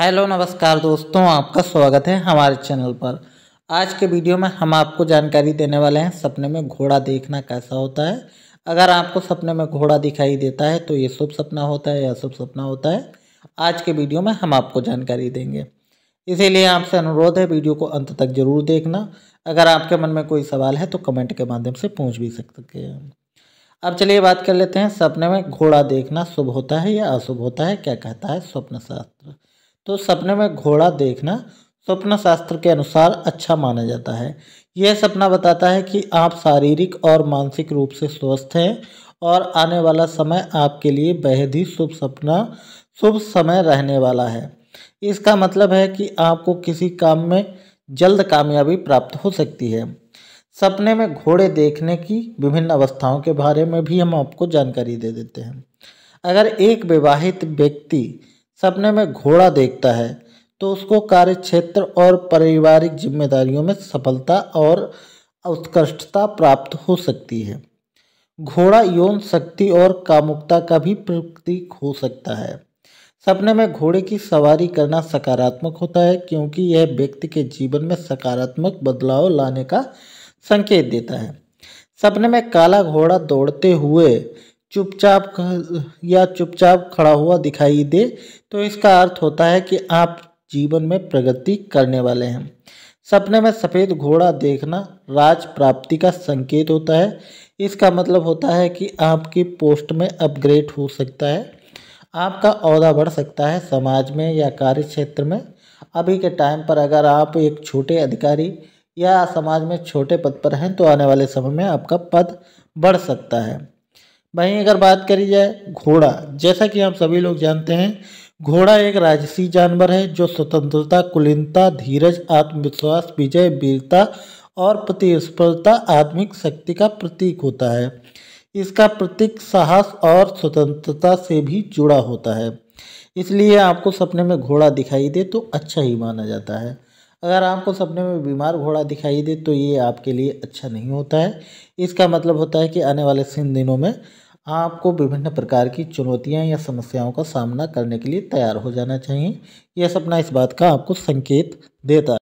hello नमस्कार दोस्तों आपका स्वागत है हमारे चैनल पर आज के वीडियो में हम आपको जानकारी देने वाले हैं सपने में घोड़ा देखना कैसा होता है अगर आपको सपने में घोड़ा दिखाई देता है तो ये शुभ सपना होता है या अशुभ सपना होता है आज के वीडियो में हम आपको जानकारी देंगे इसीलिए आपसे अनुरोध है वीडियो को अंत तक जरूर देखना अगर आपके मन में कोई सवाल है तो कमेंट के माध्यम से पूछ भी सकते हैं अब चलिए बात कर लेते हैं सपने में घोड़ा देखना शुभ होता है या अशुभ होता है क्या कहता है स्वप्न शास्त्र तो सपने में घोड़ा देखना स्वप्न शास्त्र के अनुसार अच्छा माना जाता है यह सपना बताता है कि आप शारीरिक और मानसिक रूप से स्वस्थ हैं और आने वाला समय आपके लिए बेहद ही शुभ सपना शुभ समय रहने वाला है इसका मतलब है कि आपको किसी काम में जल्द कामयाबी प्राप्त हो सकती है सपने में घोड़े देखने की विभिन्न अवस्थाओं के बारे में भी हम आपको जानकारी दे देते हैं अगर एक विवाहित व्यक्ति सपने में घोड़ा देखता है तो उसको कार्य क्षेत्र और पारिवारिक जिम्मेदारियों में सफलता और उत्कृष्टता प्राप्त हो सकती है घोड़ा यौन शक्ति और कामुकता का भी प्रतीक हो सकता है सपने में घोड़े की सवारी करना सकारात्मक होता है क्योंकि यह व्यक्ति के जीवन में सकारात्मक बदलाव लाने का संकेत देता है सपने में काला घोड़ा दौड़ते हुए चुपचाप या चुपचाप खड़ा हुआ दिखाई दे तो इसका अर्थ होता है कि आप जीवन में प्रगति करने वाले हैं सपने में सफ़ेद घोड़ा देखना राज प्राप्ति का संकेत होता है इसका मतलब होता है कि आपकी पोस्ट में अपग्रेड हो सकता है आपका अहदा बढ़ सकता है समाज में या कार्य क्षेत्र में अभी के टाइम पर अगर आप एक छोटे अधिकारी या समाज में छोटे पद पर हैं तो आने वाले समय में आपका पद बढ़ सकता है वहीं अगर बात करी जाए घोड़ा जैसा कि हम सभी लोग जानते हैं घोड़ा एक राजसी जानवर है जो स्वतंत्रता कुलीनता धीरज आत्मविश्वास विजय वीरता और प्रतिस्पर्धता आत्मिक शक्ति का प्रतीक होता है इसका प्रतीक साहस और स्वतंत्रता से भी जुड़ा होता है इसलिए आपको सपने में घोड़ा दिखाई दे तो अच्छा ही माना जाता है अगर आपको सपने में बीमार घोड़ा दिखाई दे तो ये आपके लिए अच्छा नहीं होता है इसका मतलब होता है कि आने वाले तीन दिनों में आपको विभिन्न प्रकार की चुनौतियां या समस्याओं का सामना करने के लिए तैयार हो जाना चाहिए यह सपना इस बात का आपको संकेत देता है